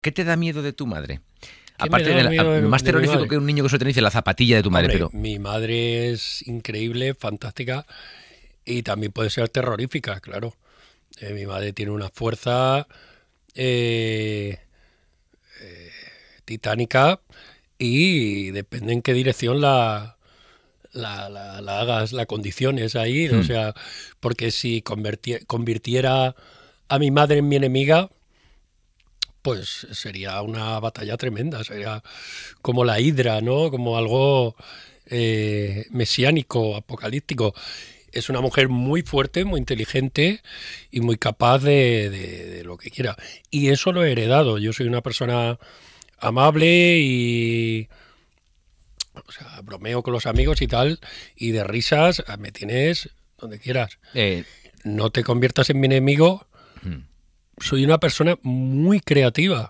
¿Qué te da miedo de tu madre? Aparte, de más terrorífico que un niño que suele tener la zapatilla de tu madre. pero... Mi madre es increíble, fantástica y también puede ser terrorífica, claro. Eh, mi madre tiene una fuerza eh, eh, titánica y depende en qué dirección la, la, hagas, la condiciones ahí. O hmm. sea, porque si convirtiera a mi madre en mi enemiga, pues sería una batalla tremenda, sería como la hidra, ¿no? Como algo eh, mesiánico, apocalíptico. Es una mujer muy fuerte, muy inteligente y muy capaz de, lo que quiera. Y eso lo he heredado. Yo soy una persona amable y, o sea, bromeo con los amigos y tal, y de risas me tienes donde quieras. Eh. no te conviertas en mi enemigo, mm soy una persona muy creativa.